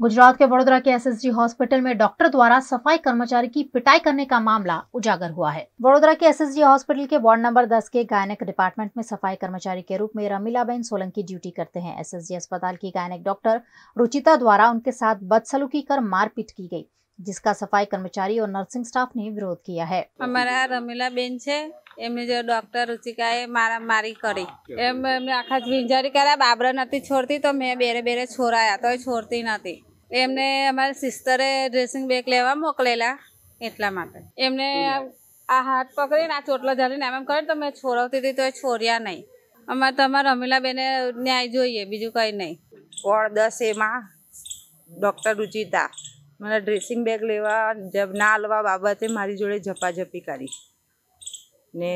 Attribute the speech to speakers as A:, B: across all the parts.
A: गुजरात के वडोदरा के SSG hospital में डॉक्टर द्वारा सफाई कर्मचारी की पिटाई करने का मामला उजागर हुआ है वडोदरा के एसएसजी हॉस्पिटल के वार्ड नंबर 10 के गायनक डिपार्टमेंट में सफाई कर्मचारी के रूप में रमीलाबेन सोलंकी ड्यूटी करते हैं एसएसजी अस्पताल की गायनक डॉक्टर रुचिता द्वारा उनके साथ बदसलूकी कर मारपीट की गयी जिसका सफाई कर्मचारी और नर्सिंग स्टाफ ने विरोध किया है हमारा
B: रमीला बेन है એમને જે ડોક્ટર मारा मारी करी एम आखा આખા ઝીંઝરી बाबरा नती छोड़ती तो मैं बेरे बेरे બેરે तो छोड़ती नती એમને અમારા સિસ્ટરે ડ્રેસિંગ બેગ લેવા મોકલેલા એટલા માટે એમને આ હાથ પકડીને આ ચોટલો ઝાલીને એમ એમ કરે તો મેં છોડાવતી હતી તો એ છોડ્યા નહીં અમારે
C: તમારા અમારા બેને ન્યાય જોઈએ બીજું કંઈ નહીં કોણ દસ એમાં ડૉક્ટર રુચિતા મને ડ્રેસિંગ બેગ લેવા ના લેવા બાબતે મારી જોડે ઝપાઝપી કરી ને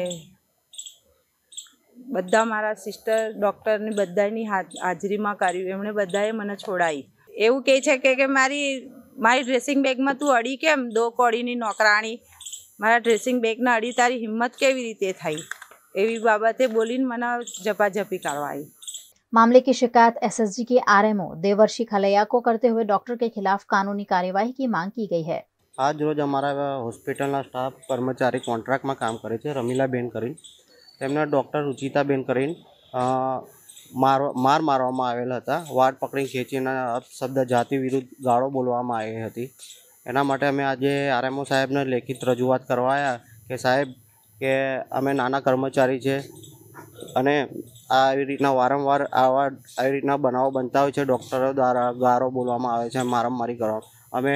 C: બધા મારા સિસ્ટર ડૉક્ટરની બધાની હાજરીમાં કર્યું એમણે બધાએ મને છોડાવી એવું કહે છે કે કે મારી મારી ડ્રેસિંગ બેગમાં તું અડી કેમ દો કોડીની નોકરાણી મારા ડ્રેસિંગ બેગના અડી તારી હિંમત કેવી રીતે થઈ એવી બાબતે બોલીને મને ઝપાઝપી
D: કરવા આવી
A: मामले શિકાયત शिकायत एसएसजी के आरएमओ देवर्षि खलैया को करते हुए डॉक्टर के खिलाफ कानूनी कार्यवाही की मांग की गई है
D: આજ રોજ અમારા હોસ્પિટલના સ્ટાફ કર્મચારી કોન્ટ્રાક્ટમાં કામ કરે છે રમીલાબેન કરીને તેમના ડૉક્ટર રુચિતાબેન કરીને મારવા માર મારવામાં આવેલ હતા વાટ પકડી ખેંચીના શબ્દ જાતિ વિરુદ્ધ ગાળો બોલવામાં આવી હતી એના માટે અમે આજે આરએમઓ સાહેબને લેખિત રજૂઆત કરવાયા કે સાહેબ કે અમે નાના કર્મચારી છે અને આ આવી રીતના વારંવાર આવા આવી રીતના બનાવો બનતા હોય છે ડૉક્ટરો દ્વારા ગારો બોલવામાં આવે છે મારામારી કરવા અમે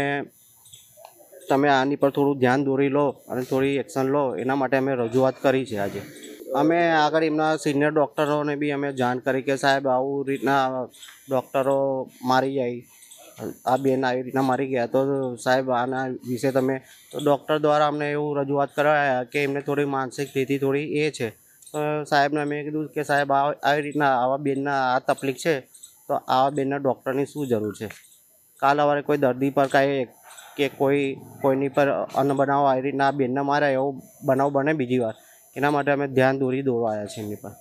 D: તમે આની પર થોડું ધ્યાન દોરી લો અને થોડી એક્શન લો એના માટે અમે રજૂઆત કરી છે આજે અમે આગળ એમના સિનિયર ડૉક્ટરોને બી અમે જાણ કરી કે સાહેબ આવું રીતના ડૉક્ટરો મારી જાય આ બેન આવી રીતના મારી ગયા તો સાહેબ આના વિશે તમે તો ડૉક્ટર દ્વારા અમને એવું રજૂઆત કરાયા કે એમને થોડી માનસિક સ્થિતિ થોડી એ છે તો સાહેબને અમે કીધું કે સાહેબ આવી રીતના આવા બેનના આ તકલીફ છે તો આવા બેનના ડૉક્ટરની શું જરૂર છે કાલ સવારે કોઈ દર્દી પર કાંઈ કે કોઈ કોઈની પર અન્ન બનાવ આવી રીતના આ બેનને મારે એવો બનાવ બને બીજી વાર એના માટે અમે ધ્યાન દોરી આવ્યા છીએ એમની પર